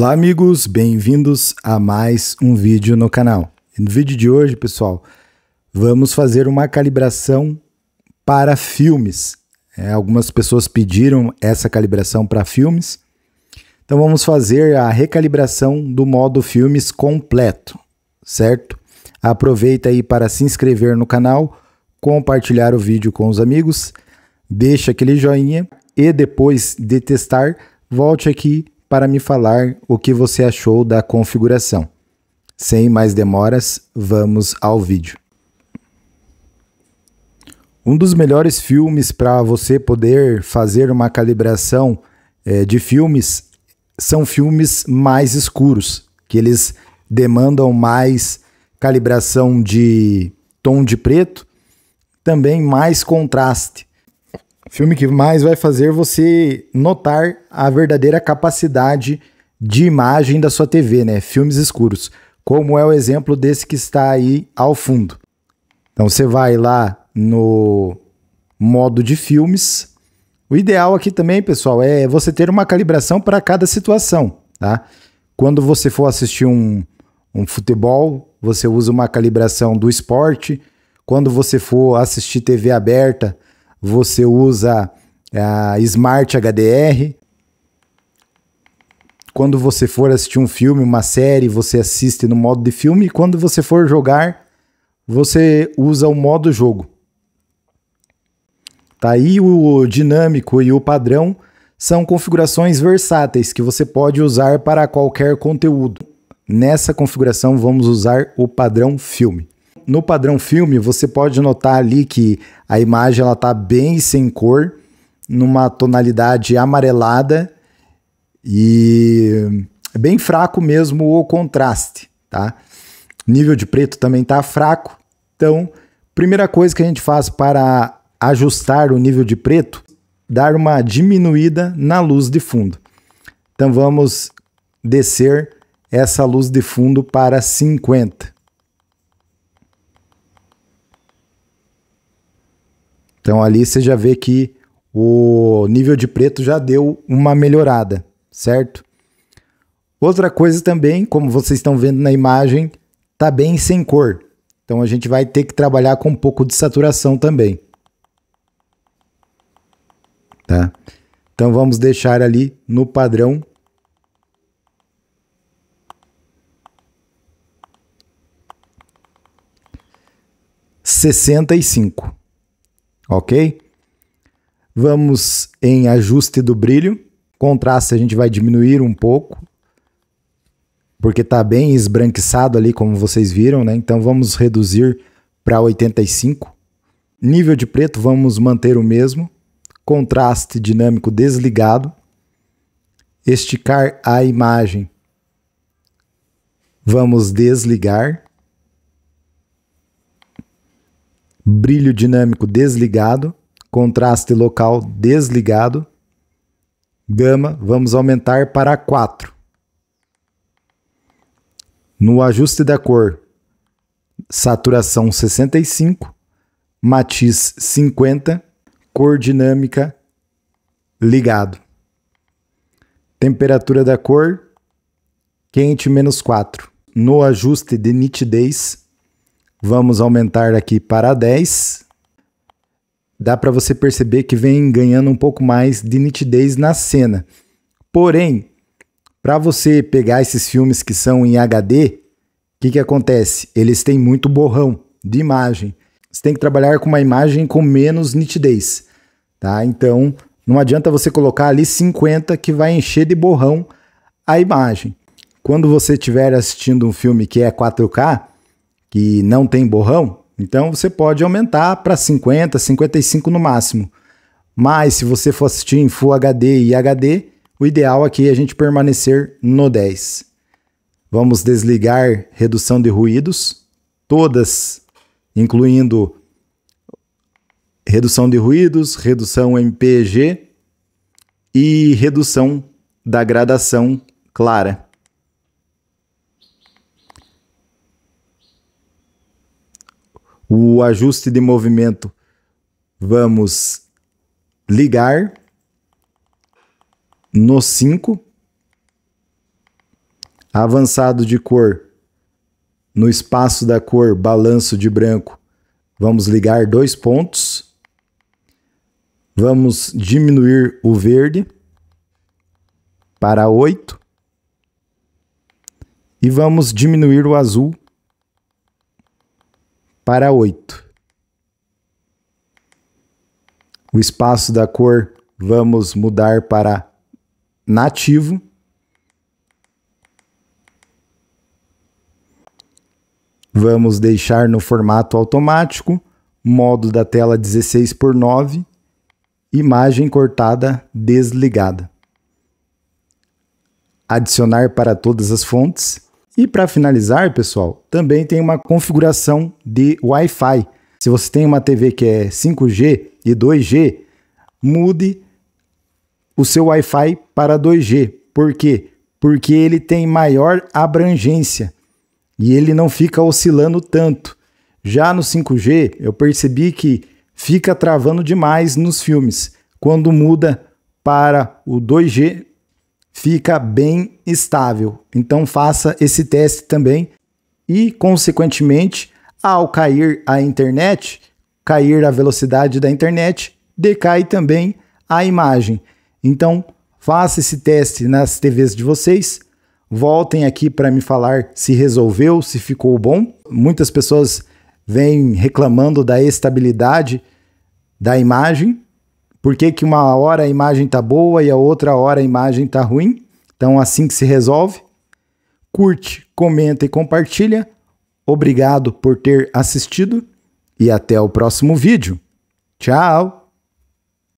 Olá amigos, bem-vindos a mais um vídeo no canal. No vídeo de hoje, pessoal, vamos fazer uma calibração para filmes. É, algumas pessoas pediram essa calibração para filmes, então vamos fazer a recalibração do modo filmes completo, certo? Aproveita aí para se inscrever no canal, compartilhar o vídeo com os amigos, deixa aquele joinha e depois de testar, volte aqui para me falar o que você achou da configuração. Sem mais demoras, vamos ao vídeo. Um dos melhores filmes para você poder fazer uma calibração é, de filmes são filmes mais escuros, que eles demandam mais calibração de tom de preto, também mais contraste. Filme que mais vai fazer você notar a verdadeira capacidade de imagem da sua TV, né? Filmes escuros, como é o exemplo desse que está aí ao fundo. Então você vai lá no modo de filmes. O ideal aqui também, pessoal, é você ter uma calibração para cada situação, tá? Quando você for assistir um, um futebol, você usa uma calibração do esporte. Quando você for assistir TV aberta, você usa a Smart HDR. Quando você for assistir um filme, uma série, você assiste no modo de filme. E quando você for jogar, você usa o modo jogo. Tá aí o dinâmico e o padrão são configurações versáteis que você pode usar para qualquer conteúdo. Nessa configuração vamos usar o padrão filme no padrão filme, você pode notar ali que a imagem ela tá bem sem cor, numa tonalidade amarelada e é bem fraco mesmo o contraste, tá? Nível de preto também tá fraco. Então, primeira coisa que a gente faz para ajustar o nível de preto, dar uma diminuída na luz de fundo. Então vamos descer essa luz de fundo para 50. Então ali você já vê que o nível de preto já deu uma melhorada, certo? Outra coisa também, como vocês estão vendo na imagem, tá bem sem cor. Então a gente vai ter que trabalhar com um pouco de saturação também. Tá? Então vamos deixar ali no padrão. Sessenta e cinco ok? Vamos em ajuste do brilho. Contraste a gente vai diminuir um pouco, porque está bem esbranquiçado ali, como vocês viram, né? Então vamos reduzir para 85. Nível de preto vamos manter o mesmo. Contraste dinâmico desligado. Esticar a imagem. Vamos desligar. brilho dinâmico desligado, contraste local desligado, gama vamos aumentar para 4. No ajuste da cor, saturação 65, matiz 50, cor dinâmica ligado. Temperatura da cor, quente menos 4. No ajuste de nitidez, Vamos aumentar aqui para 10. Dá para você perceber que vem ganhando um pouco mais de nitidez na cena. Porém, para você pegar esses filmes que são em HD, o que, que acontece? Eles têm muito borrão de imagem. Você tem que trabalhar com uma imagem com menos nitidez. Tá? Então, não adianta você colocar ali 50 que vai encher de borrão a imagem. Quando você estiver assistindo um filme que é 4K, que não tem borrão, então você pode aumentar para 50, 55 no máximo. Mas se você for assistir em Full HD e HD, o ideal aqui é a gente permanecer no 10. Vamos desligar redução de ruídos, todas, incluindo redução de ruídos, redução MPG e redução da gradação clara. o ajuste de movimento vamos ligar no 5, avançado de cor, no espaço da cor balanço de branco, vamos ligar dois pontos, vamos diminuir o verde para 8 e vamos diminuir o azul para 8. O espaço da cor vamos mudar para nativo. Vamos deixar no formato automático, modo da tela 16 por 9, imagem cortada desligada. Adicionar para todas as fontes. E para finalizar, pessoal, também tem uma configuração de Wi-Fi. Se você tem uma TV que é 5G e 2G, mude o seu Wi-Fi para 2G. Por quê? Porque ele tem maior abrangência e ele não fica oscilando tanto. Já no 5G, eu percebi que fica travando demais nos filmes. Quando muda para o 2G, fica bem estável. Então faça esse teste também e, consequentemente, ao cair a internet, cair a velocidade da internet, decai também a imagem. Então faça esse teste nas TVs de vocês. Voltem aqui para me falar se resolveu, se ficou bom. Muitas pessoas vêm reclamando da estabilidade da imagem, por que, que uma hora a imagem tá boa e a outra hora a imagem tá ruim? Então, assim que se resolve. Curte, comenta e compartilha. Obrigado por ter assistido e até o próximo vídeo. Tchau!